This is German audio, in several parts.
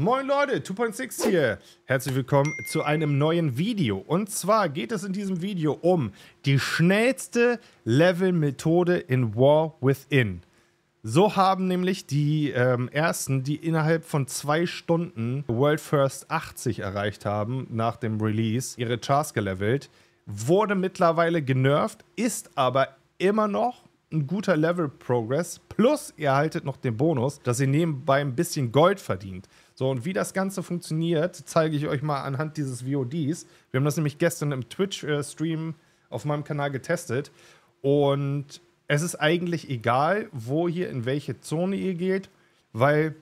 Moin Leute, 2.6 hier. Herzlich willkommen zu einem neuen Video. Und zwar geht es in diesem Video um die schnellste Level-Methode in War Within. So haben nämlich die ähm, ersten, die innerhalb von zwei Stunden World First 80 erreicht haben nach dem Release, ihre Chars gelevelt. Wurde mittlerweile genervt, ist aber immer noch ein guter Level Progress. Plus ihr erhaltet noch den Bonus, dass ihr nebenbei ein bisschen Gold verdient. So, und wie das Ganze funktioniert, zeige ich euch mal anhand dieses VODs. Wir haben das nämlich gestern im Twitch-Stream auf meinem Kanal getestet. Und es ist eigentlich egal, wo ihr in welche Zone ihr geht, weil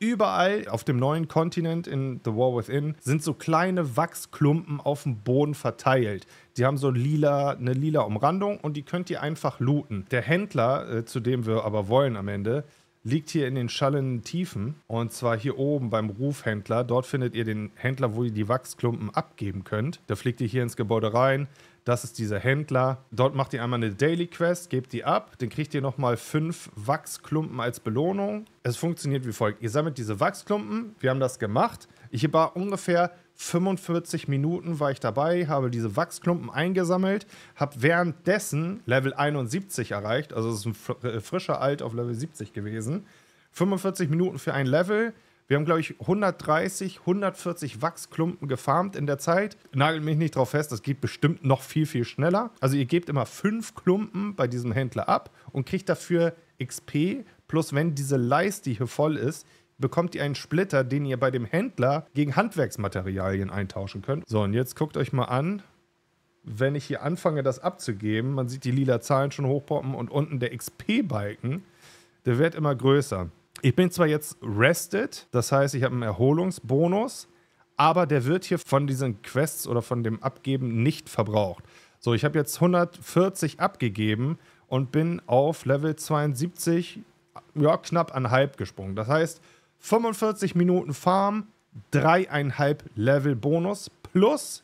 überall auf dem neuen Kontinent in The War Within sind so kleine Wachsklumpen auf dem Boden verteilt. Die haben so lila, eine lila Umrandung und die könnt ihr einfach looten. Der Händler, äh, zu dem wir aber wollen am Ende, liegt hier in den schallenden Tiefen. Und zwar hier oben beim Rufhändler. Dort findet ihr den Händler, wo ihr die Wachsklumpen abgeben könnt. Da fliegt ihr hier ins Gebäude rein. Das ist dieser Händler. Dort macht ihr einmal eine Daily Quest, gebt die ab. Dann kriegt ihr nochmal fünf Wachsklumpen als Belohnung. Es funktioniert wie folgt. Ihr sammelt diese Wachsklumpen. Wir haben das gemacht. Ich habe ungefähr 45 Minuten war ich dabei, habe diese Wachsklumpen eingesammelt, habe währenddessen Level 71 erreicht, also es ist ein äh, frischer Alt auf Level 70 gewesen. 45 Minuten für ein Level. Wir haben, glaube ich, 130, 140 Wachsklumpen gefarmt in der Zeit. Nagelt mich nicht drauf fest, das geht bestimmt noch viel, viel schneller. Also ihr gebt immer fünf Klumpen bei diesem Händler ab und kriegt dafür XP. Plus, wenn diese Leiste hier voll ist, bekommt ihr einen Splitter, den ihr bei dem Händler gegen Handwerksmaterialien eintauschen könnt. So, und jetzt guckt euch mal an, wenn ich hier anfange, das abzugeben, man sieht die lila Zahlen schon hochpoppen und unten der XP-Balken, der wird immer größer. Ich bin zwar jetzt rested, das heißt, ich habe einen Erholungsbonus, aber der wird hier von diesen Quests oder von dem Abgeben nicht verbraucht. So, ich habe jetzt 140 abgegeben und bin auf Level 72, ja, knapp an halb gesprungen. Das heißt, 45 Minuten Farm, dreieinhalb Level Bonus plus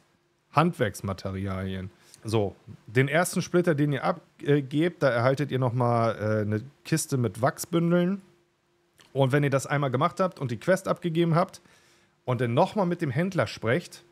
Handwerksmaterialien. So, den ersten Splitter, den ihr abgebt, da erhaltet ihr nochmal äh, eine Kiste mit Wachsbündeln. Und wenn ihr das einmal gemacht habt und die Quest abgegeben habt und dann nochmal mit dem Händler sprecht,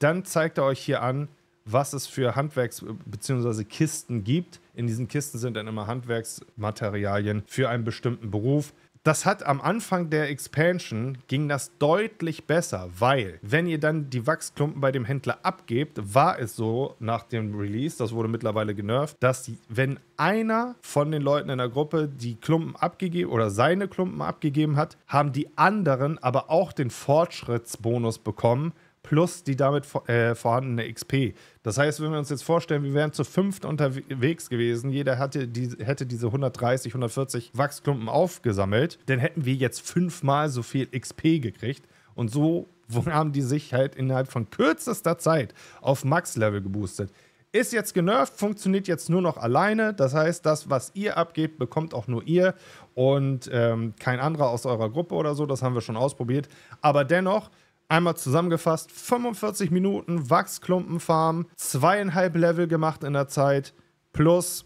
dann zeigt er euch hier an, was es für Handwerks- bzw. Kisten gibt. In diesen Kisten sind dann immer Handwerksmaterialien für einen bestimmten Beruf das hat am Anfang der Expansion ging das deutlich besser, weil wenn ihr dann die Wachsklumpen bei dem Händler abgebt, war es so nach dem Release, das wurde mittlerweile genervt, dass die, wenn einer von den Leuten in der Gruppe die Klumpen abgegeben oder seine Klumpen abgegeben hat, haben die anderen aber auch den Fortschrittsbonus bekommen, plus die damit äh, vorhandene XP. Das heißt, wenn wir uns jetzt vorstellen, wir wären zu fünft unterwegs gewesen, jeder hatte die, hätte diese 130, 140 Wachsklumpen aufgesammelt, dann hätten wir jetzt fünfmal so viel XP gekriegt. Und so haben die sich halt innerhalb von kürzester Zeit auf Max-Level geboostet. Ist jetzt genervt, funktioniert jetzt nur noch alleine. Das heißt, das, was ihr abgebt, bekommt auch nur ihr und ähm, kein anderer aus eurer Gruppe oder so. Das haben wir schon ausprobiert. Aber dennoch, Einmal zusammengefasst, 45 Minuten Wachsklumpenfarm, zweieinhalb Level gemacht in der Zeit, plus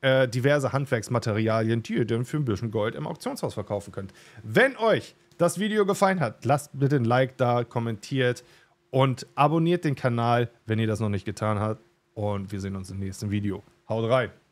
äh, diverse Handwerksmaterialien, die ihr dann für ein bisschen Gold im Auktionshaus verkaufen könnt. Wenn euch das Video gefallen hat, lasst bitte ein Like da, kommentiert und abonniert den Kanal, wenn ihr das noch nicht getan habt. Und wir sehen uns im nächsten Video. Haut rein!